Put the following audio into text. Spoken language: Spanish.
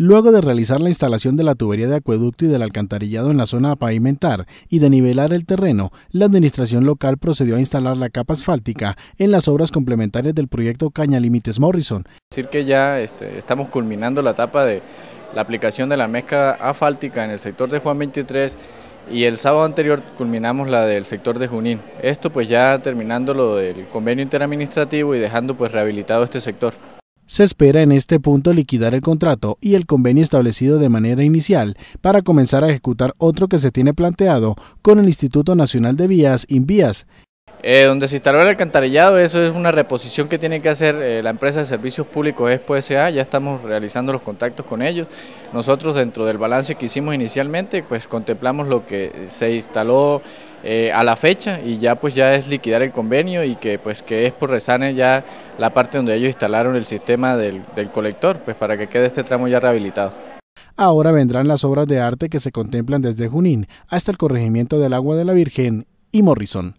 Luego de realizar la instalación de la tubería de acueducto y del alcantarillado en la zona a pavimentar y de nivelar el terreno, la administración local procedió a instalar la capa asfáltica en las obras complementarias del proyecto Caña Límites Morrison. Decir que ya este, estamos culminando la etapa de la aplicación de la mezcla asfáltica en el sector de Juan 23 y el sábado anterior culminamos la del sector de Junín. Esto pues ya terminando lo del convenio interadministrativo y dejando pues rehabilitado este sector. Se espera en este punto liquidar el contrato y el convenio establecido de manera inicial para comenzar a ejecutar otro que se tiene planteado con el Instituto Nacional de Vías, INVÍAS, eh, donde se instaló el alcantarillado, eso es una reposición que tiene que hacer eh, la empresa de servicios públicos ESPO pues, SA, ya estamos realizando los contactos con ellos. Nosotros dentro del balance que hicimos inicialmente, pues contemplamos lo que se instaló eh, a la fecha y ya pues ya es liquidar el convenio y que pues que por resane ya la parte donde ellos instalaron el sistema del, colector, pues para que quede este tramo ya rehabilitado. Ahora vendrán las obras de arte que se contemplan desde Junín hasta el corregimiento del Agua de la Virgen y Morrison.